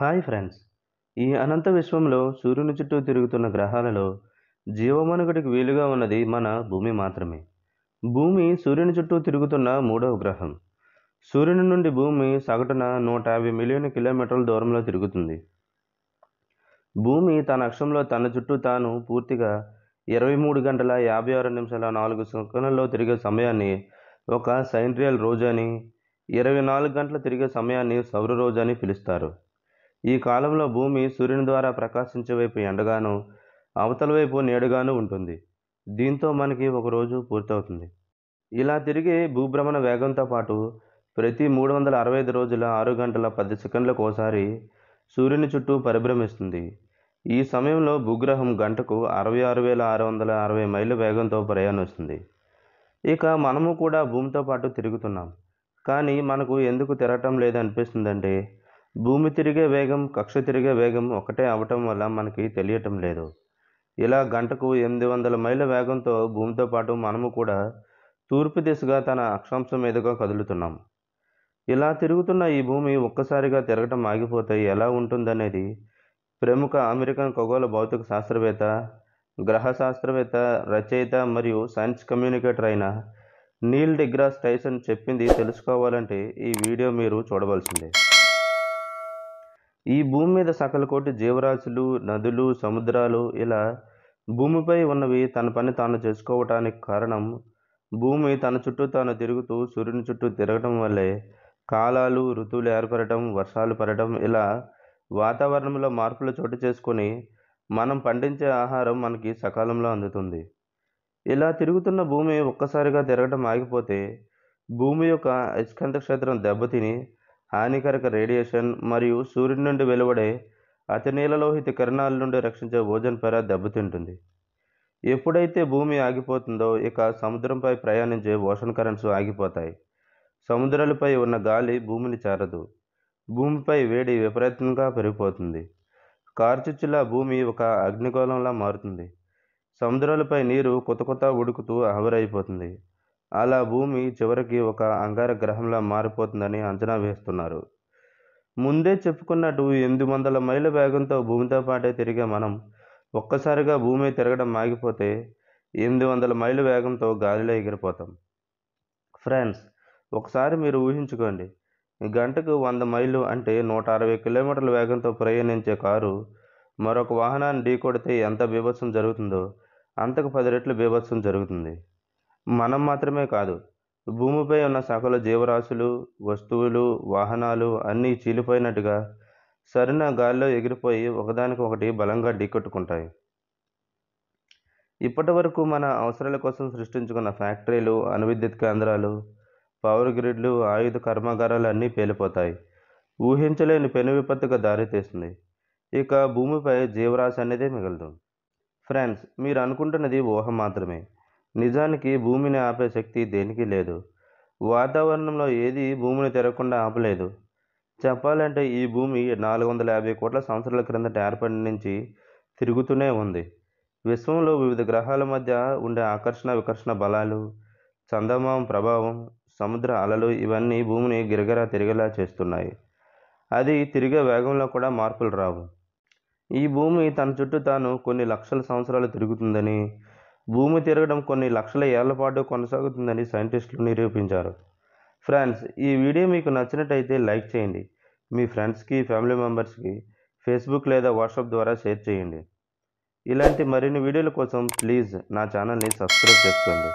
hi friends ఈ అనంత విశ్వంలో సూర్యుని చుట్టూ తిరుగుతున్న గ్రహాలలో జీవమనుగడికి వీలుగా ఉన్నది మన భూమి మాత్రమే భూమి సూర్యుని చుట్టూ తిరుగుతున్న మూడవ గ్రహం సూర్యుని నుండి భూమి సగటున నూట యాభై మిలియన్ కిలోమీటర్ల దూరంలో తిరుగుతుంది భూమి తన అక్షంలో తన చుట్టూ తాను పూర్తిగా ఇరవై మూడు గంటల యాభై ఆరు నిమిషాల నాలుగు సెకండ్లలో తిరిగే సమయాన్ని ఒక సైంట్రియల్ రోజు అని ఇరవై నాలుగు గంటల తిరిగే సమయాన్ని సౌర రోజు అని పిలుస్తారు ఈ కాలంలో భూమి సూర్యుని ద్వారా ప్రకాశించే వైపు ఎండగాను అవతల వైపు నేడుగాను ఉంటుంది దీంతో మనకి ఒక రోజు పూర్తవుతుంది ఇలా తిరిగి భూభ్రమణ వేగంతో పాటు ప్రతి మూడు వందల అరవై ఐదు రోజుల ఆరు గంటల పది సెకండ్లకు ఒకసారి సూర్యుని చుట్టూ పరిభ్రమిస్తుంది ఈ సమయంలో భూగ్రహం గంటకు అరవై ఆరు వేల ఆరు వందల అరవై మైళ్ళ వేగంతో ప్రయాణిస్తుంది ఇక మనము కూడా భూమితో పాటు తిరుగుతున్నాం కానీ మనకు ఎందుకు తిరగటం లేదనిపిస్తుందంటే భూమి తిరిగే వేగం కక్ష తిరిగే వేగం ఒకటే అవటం వల్ల మనకి తెలియటం లేదు ఇలా గంటకు ఎనిమిది వందల మైళ్ళ వేగంతో భూమితో పాటు మనము కూడా తూర్పు దిశగా తన అక్షాంశం మీదుగా కదులుతున్నాం ఇలా తిరుగుతున్న ఈ భూమి ఒక్కసారిగా తిరగటం ఆగిపోతే ఎలా ఉంటుందనేది ప్రముఖ అమెరికన్ ఖగోళ భౌతిక శాస్త్రవేత్త గ్రహ శాస్త్రవేత్త రచయిత మరియు సైన్స్ కమ్యూనికేటర్ అయిన నీల్ డిగ్రాస్ టైసన్ చెప్పింది తెలుసుకోవాలంటే ఈ వీడియో మీరు చూడవలసిందే ఈ భూమి మీద సకల కోటి జీవరాశులు నదులు సముద్రాలు ఇలా భూమిపై ఉన్నవి తన పని తాను చేసుకోవటానికి కారణం భూమి తన చుట్టూ తాను తిరుగుతూ సూర్యుని చుట్టూ తిరగటం వల్లే కాలాలు ఋతువులు ఏర్పడటం వర్షాలు పడటం ఇలా వాతావరణంలో మార్పులు చోటు చేసుకొని మనం పండించే ఆహారం మనకి సకాలంలో అందుతుంది ఇలా తిరుగుతున్న భూమి ఒక్కసారిగా తిరగటం ఆగిపోతే భూమి యొక్క అయస్కంత క్షేత్రం దెబ్బతిని హానికరక రేడియేషన్ మరియు సూర్యుడి నుండి వెలువడే అతి నీలలోహిత కిరణాల నుండి రక్షించే ఓజోన్ పెర దెబ్బతింటుంది ఎప్పుడైతే భూమి ఆగిపోతుందో ఇక సముద్రంపై ప్రయాణించే ఓషన్ కరెంట్స్ ఆగిపోతాయి సముద్రాలపై ఉన్న గాలి భూమిని చేరదు భూమిపై వేడి విపరీతంగా పెరిగిపోతుంది కార్చిచ్చులా భూమి ఒక అగ్నిగోళంలా మారుతుంది సముద్రాలపై నీరు కొత్త కొత్త ఉడుకుతూ ఆవిరైపోతుంది అలా భూమి చివరికి ఒక అంగార గ్రహంలా మారిపోతుందని అంచనా వేస్తున్నారు ముందే చెప్పుకున్నట్టు ఎనిమిది వందల మైళ్ళ వేగంతో భూమితో పాటే తిరిగే మనం ఒక్కసారిగా భూమి తిరగడం ఆగిపోతే ఎనిమిది వందల మైళ్ళ వేగంతో గాలిలో ఎగిరిపోతాం ఫ్రెండ్స్ ఒకసారి మీరు ఊహించుకోండి గంటకు వంద మైళ్ళు అంటే నూట అరవై కిలోమీటర్ల వేగంతో ప్రయాణించే కారు మరొక వాహనాన్ని ఢీకొడితే ఎంత బీభత్సం జరుగుతుందో అంతకు పది రెట్లు బీభత్సం జరుగుతుంది మనం మాత్రమే కాదు భూమిపై ఉన్న సకల జీవరాశులు వస్తువులు వాహనాలు అన్నీ చీలిపోయినట్టుగా సరిన గాల్లో ఎగిరిపోయి ఒకదానికొకటి బలంగా ఢీకొట్టుకుంటాయి ఇప్పటి వరకు మన అవసరాల కోసం సృష్టించుకున్న ఫ్యాక్టరీలు అణువిద్యుత్ కేంద్రాలు పవర్ గ్రిడ్లు ఆయుధ కర్మాగారాలు అన్నీ పేలిపోతాయి ఊహించలేని పెను విపత్తుగా దారితీస్తుంది ఇక భూమిపై జీవరాశి అనేది మిగలదు ఫ్రెండ్స్ మీరు అనుకుంటున్నది ఊహ మాత్రమే నిజానికి భూమిని ఆపే శక్తి దేనికి లేదు వాతావరణంలో ఏది భూమిని తిరగకుండా ఆపలేదు చెప్పాలంటే ఈ భూమి నాలుగు వందల యాభై కోట్ల సంవత్సరాల క్రిందట ఏర్పడి నుంచి తిరుగుతూనే ఉంది విశ్వంలో వివిధ గ్రహాల మధ్య ఉండే ఆకర్షణ వికర్షణ బలాలు చందమామ ప్రభావం సముద్ర అలలు ఇవన్నీ భూమిని గిరగిరా తిరిగేలా చేస్తున్నాయి అది తిరిగే వేగంలో కూడా మార్పులు రావు ఈ భూమి తన చుట్టూ తాను కొన్ని లక్షల సంవత్సరాలు తిరుగుతుందని భూమి తిరగడం కొన్ని లక్షల ఏళ్ల పాటు కొనసాగుతుందని సైంటిస్టులు నిరూపించారు ఫ్రెండ్స్ ఈ వీడియో మీకు నచ్చినట్టయితే లైక్ చేయండి మీ ఫ్రెండ్స్కి ఫ్యామిలీ మెంబర్స్కి ఫేస్బుక్ లేదా వాట్సాప్ ద్వారా షేర్ చేయండి ఇలాంటి మరిన్ని వీడియోల కోసం ప్లీజ్ నా ఛానల్ని సబ్స్క్రైబ్ చేసుకోండి